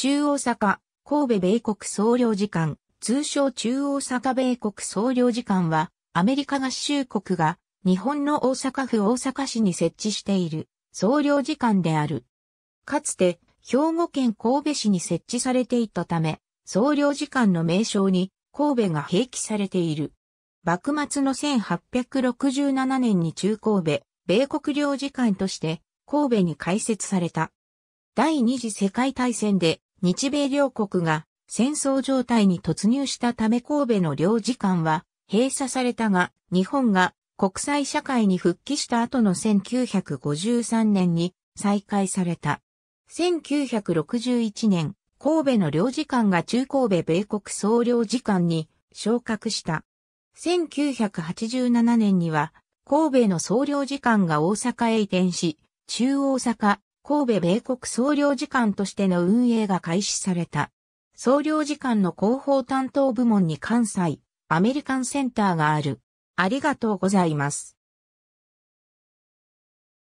中央坂、神戸米国総領事館、通称中央坂米国総領事館は、アメリカ合衆国が、日本の大阪府大阪市に設置している、総領事館である。かつて、兵庫県神戸市に設置されていたため、総領事館の名称に、神戸が併記されている。幕末の1867年に中神戸、米国領事館として、神戸に開設された。第二次世界大戦で日米両国が戦争状態に突入したため神戸の領事館は閉鎖されたが、日本が国際社会に復帰した後の1953年に再開された。1961年、神戸の領事館が中神戸米国総領事館に昇格した。1987年には、神戸の総領事館が大阪へ移転し、中大阪、神戸米国総領事館としての運営が開始された。総領事館の広報担当部門に関西、アメリカンセンターがある。ありがとうございます。